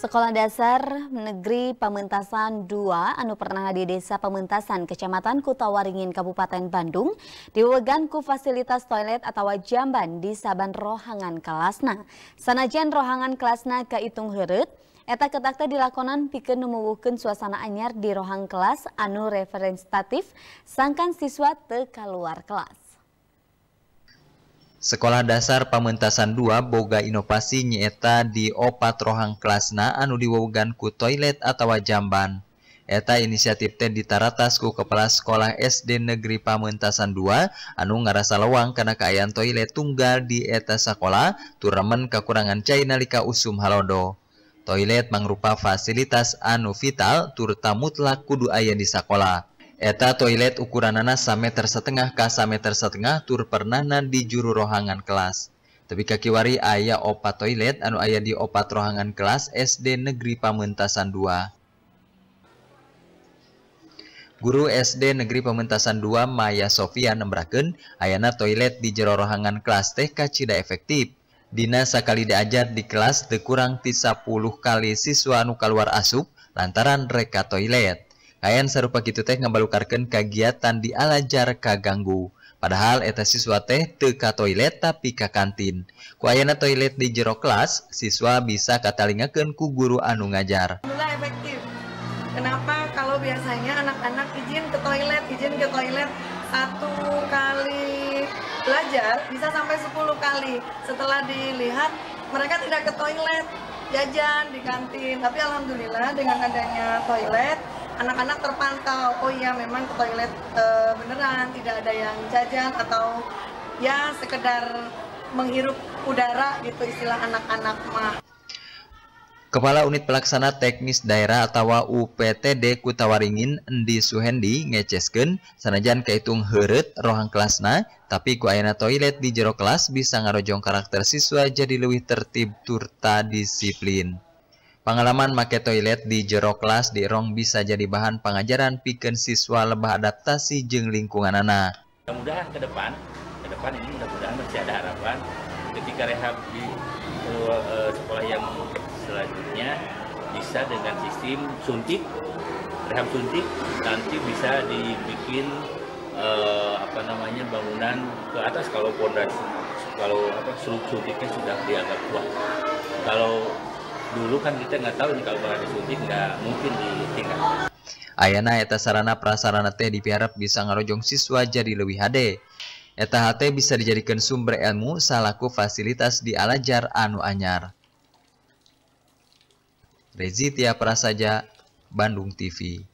Sekolah Dasar Negeri Pementasan 2 anu pernah di Desa Pementasan Kecamatan Kutawaringin Kabupaten Bandung diwegan ku fasilitas toilet atau jamban di saban rohangan kelasna. Sanajan rohangan kelasna kaitung heureut Eta ketakta dilakonan pikeun numuwuhkeun suasana anyar di rohang kelas anu referenstatif sangkan siswa teu keluar kelas. Sekolah Dasar Pamentasan 2 boga inovasi nyeta di opat rohang kelasna anu diwogan ku toilet atau jamban. Eta inisiatif teh ditaratas ku Kepala Sekolah SD Negeri Pamentasan 2 anu ngarasa lewang karena keayaan toilet tunggal di eta sekolah turamen kekurangan cai nalika usum halodo. Toilet mangrupa fasilitas anu vital turta mutlak kudu aya di sekolah. toilet ukuran NASA meter setengah kasa meter setengah tur Pernanan di juru rohangan kelas. Tepi kakiwari ayah Opa toilet anu ayah di opat Roangan kelas SD Negeri Pamentasan 2. Guru SD Negeri Pementasan 2 Maya Sofia nembraken ayana toilet di jero rohangan kelas tehka Cda efektif. Dina Sakalidajad di kelas tekurang tisa 10 kali siswa anuka luar asup lantaranreka toilet. Kayan serupa gitu teh ngabalukarkan kegiatan di alajar kaganggu. Padahal eta siswa teh teka toilet tapi ke kantin. Ku ayana toilet di jero kelas, siswa bisa katalingakeun ku guru anu ngajar. Alhamdulillah efektif. Kenapa kalau biasanya anak-anak izin ke toilet, izin ke toilet satu kali belajar bisa sampai 10 kali. Setelah dilihat mereka tidak ke toilet, jajan di kantin. Tapi alhamdulillah dengan adanya toilet anak-anak terpantau oh iya memang ke toilet e, beneran tidak ada yang jajan atau ya sekedar menghirup udara gitu istilah anak-anak mah Kepala Unit Pelaksana Teknis Daerah atau UPTD Kutawaringin Endi Suhendi ngecesken sanajan kaitung heret rohang kelasna tapi ku ayana toilet di jero kelas bisa ngarojong karakter siswa jadi lebih tertib turta disiplin. Pengalaman make toilet di jero kelas di rong bisa jadi bahan pengajaran pikir siswa lebah adaptasi jeng lingkungan anak. Mudah-mudahan ke depan, ke depan ini mudah-mudahan masih ada harapan ketika rehab di e, sekolah yang selanjutnya bisa dengan sistem suntik, rehab suntik nanti bisa dibikin uh, apa namanya bangunan ke atas kalau pondasi kalau apa suntiknya sudah dianggap kuat. Kalau dulu kan kita nggak tahu nih kalau ada suntik nggak mungkin ditinggal Ayana eta sarana prasarana teh dipiarap bisa ngarojong siswa jadi lebih hade. Eta hate bisa dijadikan sumber ilmu salaku fasilitas di alajar anu anyar. Rezitia Prasaja, Bandung TV.